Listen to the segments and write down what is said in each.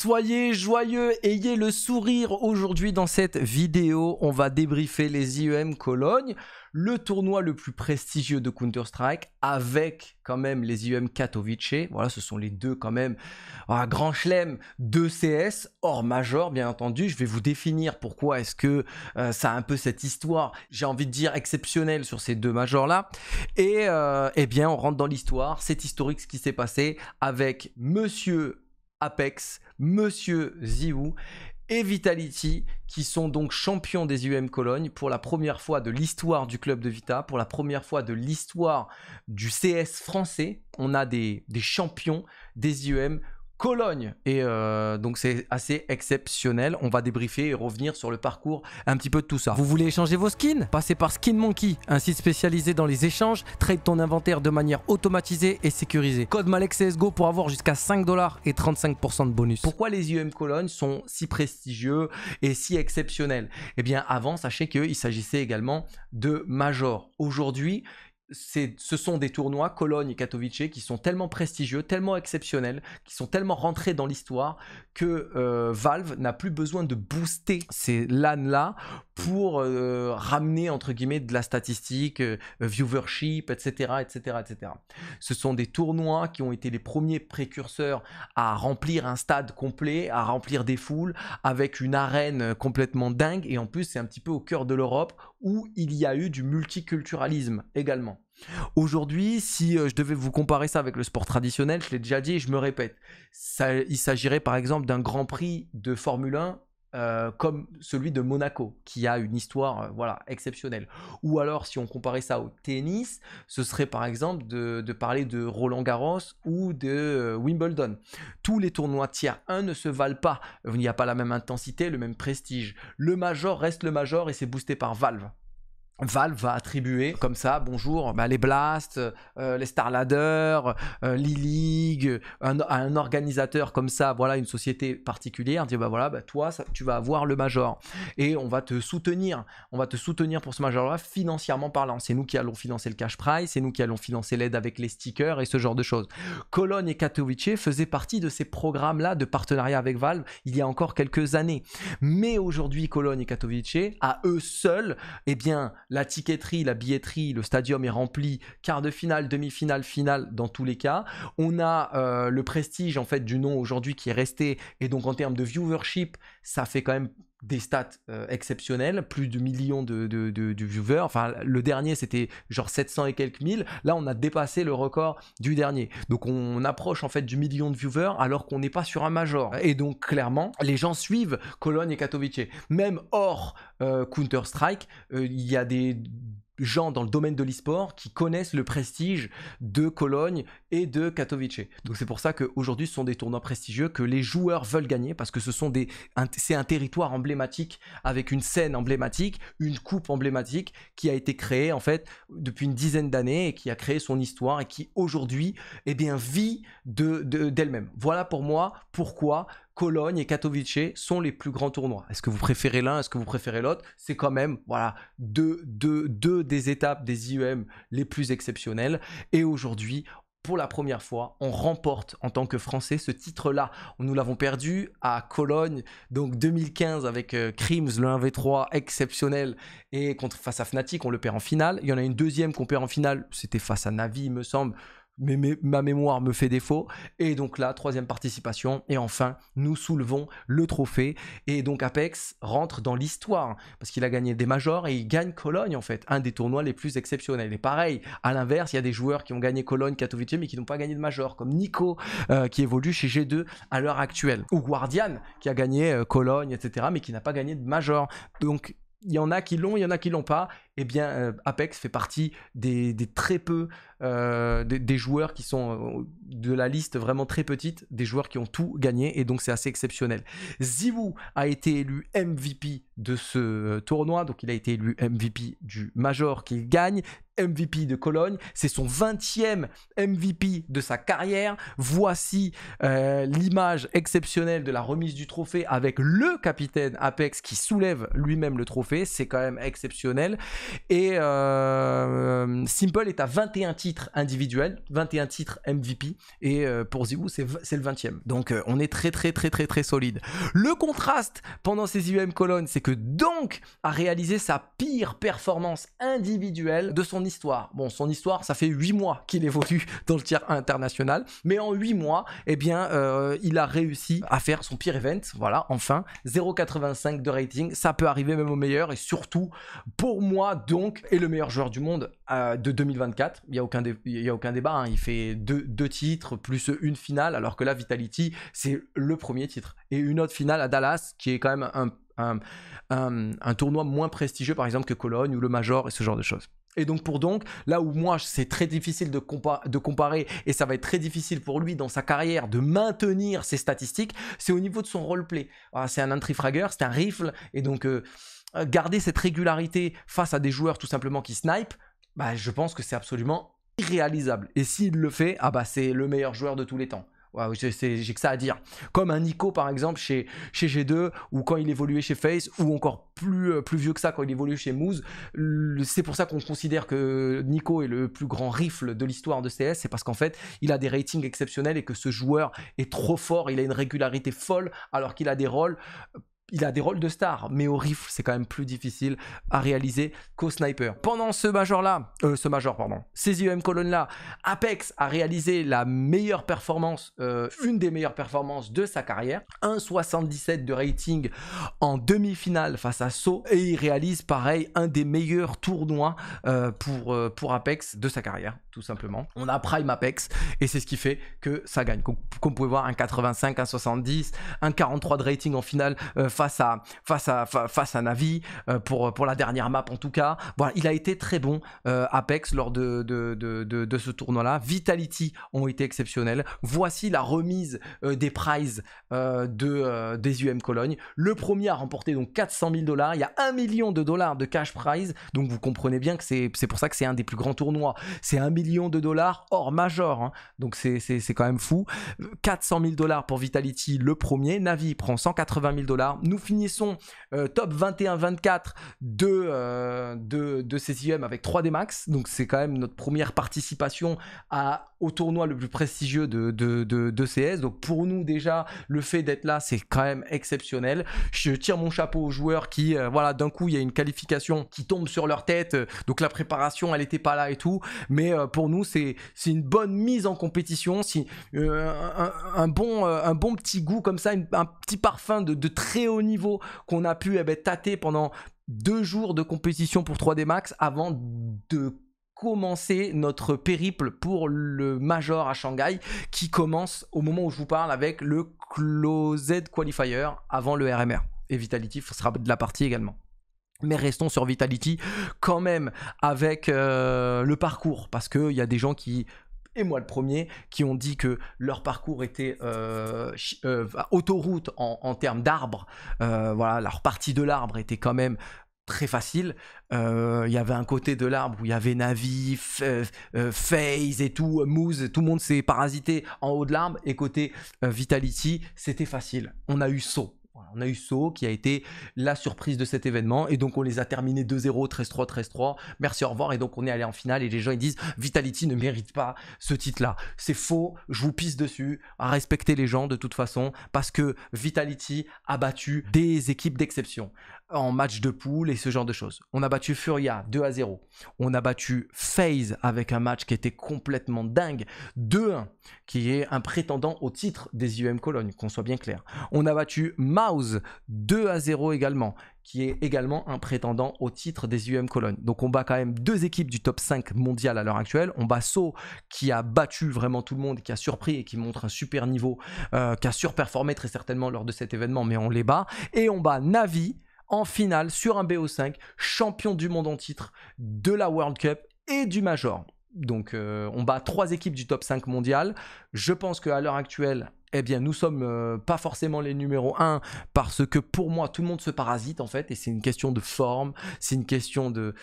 Soyez joyeux, ayez le sourire. Aujourd'hui dans cette vidéo, on va débriefer les IEM Cologne, le tournoi le plus prestigieux de Counter-Strike avec quand même les IEM Katowice. Voilà, ce sont les deux quand même un ah, grand chelem de CS hors major bien entendu. Je vais vous définir pourquoi est-ce que euh, ça a un peu cette histoire, j'ai envie de dire exceptionnelle sur ces deux majors là. Et euh, eh bien, on rentre dans l'histoire, c'est historique ce qui s'est passé avec monsieur Apex, Monsieur Ziou et Vitality qui sont donc champions des UM Cologne pour la première fois de l'histoire du club de Vita, pour la première fois de l'histoire du CS français. On a des, des champions des UM Cologne. Et euh, donc c'est assez exceptionnel. On va débriefer et revenir sur le parcours un petit peu de tout ça. Vous voulez échanger vos skins Passez par Skin Monkey, un site spécialisé dans les échanges. Trade ton inventaire de manière automatisée et sécurisée. Code CSGO pour avoir jusqu'à 5 dollars et 35% de bonus. Pourquoi les IEM Cologne sont si prestigieux et si exceptionnels Eh bien avant, sachez qu'il s'agissait également de Major. Aujourd'hui, ce sont des tournois, Cologne et Katowice, qui sont tellement prestigieux, tellement exceptionnels, qui sont tellement rentrés dans l'histoire que euh, Valve n'a plus besoin de booster ces LAN-là pour euh, ramener, entre guillemets, de la statistique, euh, viewership, etc., etc., etc. Ce sont des tournois qui ont été les premiers précurseurs à remplir un stade complet, à remplir des foules, avec une arène complètement dingue, et en plus, c'est un petit peu au cœur de l'Europe, où il y a eu du multiculturalisme également. Aujourd'hui, si euh, je devais vous comparer ça avec le sport traditionnel, je l'ai déjà dit et je me répète, il s'agirait par exemple d'un Grand Prix de Formule 1 euh, comme celui de Monaco, qui a une histoire euh, voilà, exceptionnelle. Ou alors, si on comparait ça au tennis, ce serait par exemple de, parler de Roland Garros ou de euh, Wimbledon. Tous les tournois tiers 1 ne se valent pas. Il n'y a pas la même intensité, le même prestige. Le major reste le major et c'est boosté par Valve. Valve va attribuer comme ça, bonjour, bah, les Blasts, euh, les Starladder, euh, league un, organisateur comme ça, voilà, une société particulière, dire bah voilà, bah, toi, tu vas avoir le major et on va te soutenir, on va te soutenir pour ce major-là financièrement parlant. C'est nous qui allons financer le cash prize, c'est nous qui allons financer l'aide avec les stickers et ce genre de choses. Cologne et Katowice faisaient partie de ces programmes-là de partenariat avec Valve il y a encore quelques années, mais aujourd'hui, Cologne et Katowice à eux seuls, eh bien la tiqueterie, la billetterie, le stadium est rempli, quart de finale, demi-finale, finale dans tous les cas. On a euh, le prestige en fait du nom aujourd'hui qui est resté et donc en termes de viewership, ça fait quand même des stats euh, exceptionnelles, plus de millions de, de, viewers. Enfin, le dernier, c'était genre 700 et quelques mille. Là, on a dépassé le record du dernier. Donc, on approche en fait du million de viewers alors qu'on n'est pas sur un major. Et donc, clairement, les gens suivent Cologne et Katowice. Même hors euh, Counter-Strike, euh, il y a des gens dans le domaine de l'e-sport qui connaissent le prestige de Cologne et de Katowice. Donc c'est pour ça qu'aujourd'hui ce sont des tournois prestigieux que les joueurs veulent gagner parce que ce sont des, c'est un territoire emblématique avec une scène emblématique, une coupe emblématique qui a été créée en fait depuis une dizaine d'années et qui a créé son histoire et qui aujourd'hui eh bien vit de, d'elle-même. Voilà pour moi pourquoi Cologne et Katowice sont les plus grands tournois. Est-ce que vous préférez l'un Est-ce que vous préférez l'autre C'est quand même voilà deux, des étapes des IEM les plus exceptionnelles. Et aujourd'hui, pour la première fois, on remporte en tant que Français ce titre-là. Nous l'avons perdu à Cologne, donc 2015 avec crimes euh, Crims, le 1v3 exceptionnel, et contre, face à Fnatic, on le perd en finale. Il y en a une deuxième qu'on perd en finale, c'était face à Navi, il me semble, mais, ma mémoire me fait défaut. Et donc là, troisième participation. Et enfin, nous soulevons le trophée. Et donc Apex rentre dans l'histoire parce qu'il a gagné des majors et il gagne Cologne en fait, un des tournois les plus exceptionnels. Et pareil, à l'inverse, il y a des joueurs qui ont gagné Cologne, Katowice, mais qui n'ont pas gagné de major, comme Nico euh, qui évolue chez G2 à l'heure actuelle, ou Guardian qui a gagné euh, Cologne, etc., mais qui n'a pas gagné de major. Donc il y en a qui l'ont, il y en a qui l'ont pas eh bien, euh, Apex fait partie des, très peu, euh, des, joueurs qui sont euh, de la liste vraiment très petite, des joueurs qui ont tout gagné, et donc c'est assez exceptionnel. Zivu a été élu MVP de ce tournoi, donc il a été élu MVP du Major qu'il gagne, MVP de Cologne, c'est son 20e MVP de sa carrière. Voici l'image exceptionnelle de la remise du trophée avec le capitaine Apex qui soulève lui-même le trophée, c'est quand même exceptionnel. Et euh, Simple est à 21 titres individuels, 21 titres MVP, et euh, pour Ziwu, c'est le 20e. Donc euh, on est très très très très très solide. Le contraste pendant ces UM colonnes, c'est que Donc a réalisé sa pire performance individuelle de son histoire. Bon, son histoire, ça fait 8 mois qu'il évolue dans le tiers international, mais en 8 mois, eh bien, il a réussi à faire son pire event, voilà, enfin, 0,85 de rating, ça peut arriver même au meilleur, et surtout, pour moi, donc est le meilleur joueur du monde euh, de 2024. Il n'y a, aucun a aucun débat. Hein. Il fait deux, deux, titres plus une finale, alors que là, Vitality, c'est le premier titre. Et une autre finale à Dallas, qui est quand même un, un, un, tournoi moins prestigieux, par exemple, que Cologne ou le Major et ce genre de choses. Et donc pour donc, là où moi c'est très difficile de, de, comparer et ça va être très difficile pour lui dans sa carrière de maintenir ses statistiques, c'est au niveau de son roleplay. play. Ah, c'est un entry fragger, c'est un rifle et donc euh, euh, garder cette régularité face à des joueurs tout simplement qui snipe, bah, je pense que c'est absolument irréalisable. Et s'il le fait, ah bah, c'est le meilleur joueur de tous les temps. j'ai que ça à dire. Comme un Nico par exemple chez, chez G2 ou quand il évoluait chez Face ou encore plus, euh, plus vieux que ça quand il évoluait chez Moose. C'est pour ça qu'on considère que Nico est le plus grand rifle de l'histoire de CS. C'est parce qu'en fait il a des ratings exceptionnels et que ce joueur est trop fort. Il a une régularité folle alors qu'il a des rôles il a des rôles de star, mais au rifle, c'est quand même plus difficile à réaliser qu'au sniper. Pendant ce major-là, euh, ce major, pardon, ces IEM colonnes-là, Apex a réalisé la meilleure performance, euh, une des meilleures performances de sa carrière, 1,77 de rating en demi-finale face à So, et il réalise pareil un des meilleurs tournois euh, pour, pour Apex de sa carrière, tout simplement. On a Prime Apex, et c'est ce qui fait que ça gagne. Comme, vous pouvez voir, un 85, un 70, un 43 de rating en finale face à, face à, face à Navi, euh, pour, pour la dernière map en tout cas. Voilà, il a été très bon, euh, Apex, lors de, de, ce tournoi-là. Vitality ont été exceptionnels. Voici la remise euh, des prizes de, des UM Cologne. Le premier a remporté donc 400 000 dollars. Il y a 1 million de dollars de cash prize. Donc vous comprenez bien que c'est pour ça que c'est un des plus grands tournois. C'est 1 million de dollars hors major. Hein. Donc c'est quand même fou. 400 000 dollars pour Vitality, le premier. Navi prend 180 000 dollars. Nous finissons euh, top 21-24 euh, de, de, de, ces IEM avec 3D Max. Donc c'est quand même notre première participation à au tournoi le plus prestigieux de, de, de, CS. Donc pour nous déjà, le fait d'être là, c'est quand même exceptionnel. Je tire mon chapeau aux joueurs qui, euh, voilà, d'un coup, il y a une qualification qui tombe sur leur tête. Donc la préparation, elle n'était pas là et tout. Mais euh, pour nous, c'est une bonne mise en compétition, si euh, un, bon, un bon petit goût comme ça, un petit parfum de, de très haut niveau qu'on a pu eh ben, tâter pendant deux jours de compétition pour 3D Max avant de commencer notre périple pour le Major à Shanghai qui commence au moment où je vous parle avec le Closed Qualifier avant le RMR. Et Vitality sera de la partie également. Mais restons sur Vitality quand même avec euh, le parcours parce qu'il y a des gens qui et moi le premier, qui ont dit que leur parcours était euh, euh, autoroute en, termes d'arbres. voilà, leur partie de l'arbre était quand même très facile. Euh, il y avait un côté de l'arbre où il y avait Navi, euh, euh, FaZe et tout, Moose, tout le monde s'est parasité en haut de l'arbre. Et côté Vitality, c'était facile. On a eu saut. So. On a eu Saut qui a été la surprise de cet événement. Et donc, on les a terminés 2-0, 13-3, 13-3. Merci, au revoir. Et donc, on est allé en finale. Et les gens, ils disent Vitality ne mérite pas ce titre-là. C'est faux. Je vous pisse dessus. À respecter les gens de toute façon. Parce que Vitality a battu des équipes d'exception en match de poule et ce genre de choses. On a battu Furia 2 à 0. On a battu FaZe avec un match qui était complètement dingue 2-1, qui est un prétendant au titre des UM Cologne, qu'on soit bien clair. On a battu Mouse 2 à 0 également, qui est également un prétendant au titre des UM Cologne. Donc on bat quand même deux équipes du top 5 mondial à l'heure actuelle. On bat So, qui a battu vraiment tout le monde, qui a surpris et qui montre un super niveau, euh, qui a surperformé très certainement lors de cet événement, mais on les bat. Et on bat Navi, en finale sur un BO5, champion du monde en titre de la World Cup et du Major. Donc euh, on bat trois équipes du top 5 mondial. Je pense qu'à l'heure actuelle, eh bien nous sommes euh, pas forcément les numéros 1 parce que pour moi tout le monde se parasite en fait et c'est une question de forme, c'est une question de,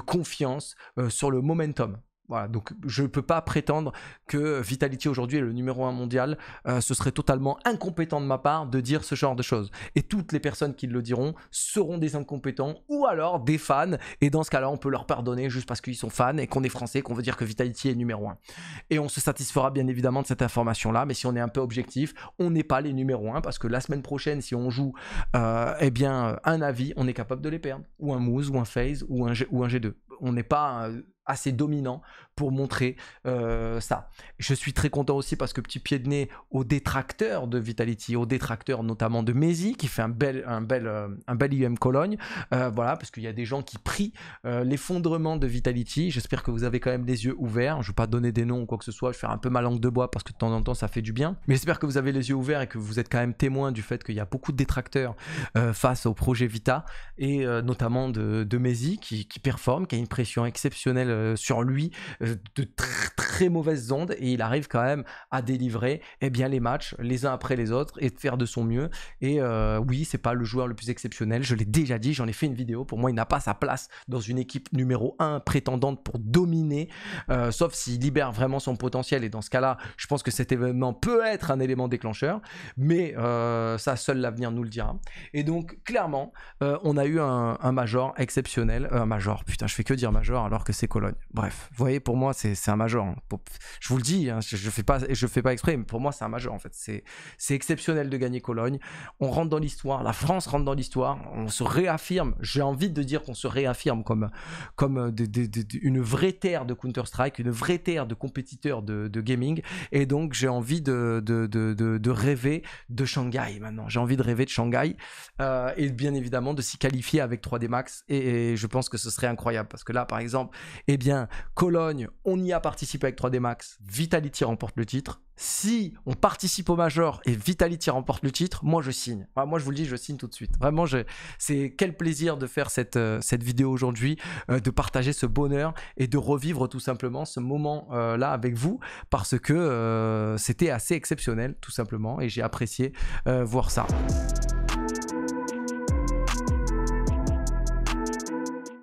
confiance euh, sur le momentum. Voilà, donc je ne peux pas prétendre que Vitality aujourd'hui est le numéro un mondial. Euh, ce serait totalement incompétent de ma part de dire ce genre de choses. Et toutes les personnes qui le diront seront des incompétents ou alors des fans. Et dans ce cas-là, on peut leur pardonner juste parce qu'ils sont fans et qu'on est français, qu'on veut dire que Vitality est numéro un. Et on se satisfera bien évidemment de cette information-là. Mais si on est un peu objectif, on n'est pas les numéro un parce que la semaine prochaine, si on joue, euh, eh bien, un avis, on est capable de les perdre. Ou un Moose, ou un Phase, ou un, ou un G2 on n'est pas euh, assez dominant pour montrer euh, ça. Je suis très content aussi parce que petit pied de nez aux détracteurs de Vitality, aux détracteurs notamment de Maisy... qui fait un bel, un bel, euh, un bel IUM Cologne. Euh, voilà, parce qu'il y a des gens qui prient l'effondrement de Vitality. J'espère que vous avez quand même les yeux ouverts. Je vais pas donner des noms ou quoi que ce soit. Je vais faire un peu ma langue de bois parce que de temps en temps ça fait du bien. Mais j'espère que vous avez les yeux ouverts et que vous êtes quand même témoin du fait qu'il y a beaucoup de détracteurs face au projet Vita et notamment de, de qui, qui performe, qui a une pression exceptionnelle sur lui de très, très mauvaises ondes et il arrive quand même à délivrer eh bien, les matchs les uns après les autres et de faire de son mieux. Et euh, oui, c'est pas le joueur le plus exceptionnel, je l'ai déjà dit, j'en ai fait une vidéo. Pour moi, il n'a pas sa place dans une équipe numéro 1 prétendante pour dominer, euh, sauf s'il libère vraiment son potentiel. Et dans ce cas-là, je pense que cet événement peut être un élément déclencheur, mais euh, ça, seul l'avenir nous le dira. Et donc, clairement, on a eu un, major exceptionnel. Un major, putain, je fais que dire major alors que c'est Cologne. Bref, vous voyez, pour moi, moi, c'est un major. Hein. je vous le dis, hein, je, ne fais pas, je fais pas exprès, mais pour moi, c'est un major en fait. C'est exceptionnel de gagner Cologne. On rentre dans l'histoire, la France rentre dans l'histoire, on se réaffirme. J'ai envie de dire qu'on se réaffirme comme, comme euh, une vraie terre de Counter-Strike, une vraie terre de compétiteurs de, gaming. Et donc, j'ai envie de, de, rêver de Shanghai maintenant. J'ai envie de rêver de Shanghai euh, et bien évidemment de s'y qualifier avec 3D Max. Et, et je pense que ce serait incroyable parce que là, par exemple, eh bien, Cologne on y a participé avec 3D Max, Vitality remporte le titre. Si on participe au Major et Vitality remporte le titre, moi je signe. moi je vous le dis, je signe tout de suite. Vraiment, c'est quel plaisir de faire cette, euh, vidéo aujourd'hui, euh, de partager ce bonheur et de revivre tout simplement ce moment-là euh, avec vous parce que c'était assez exceptionnel tout simplement et j'ai apprécié voir ça.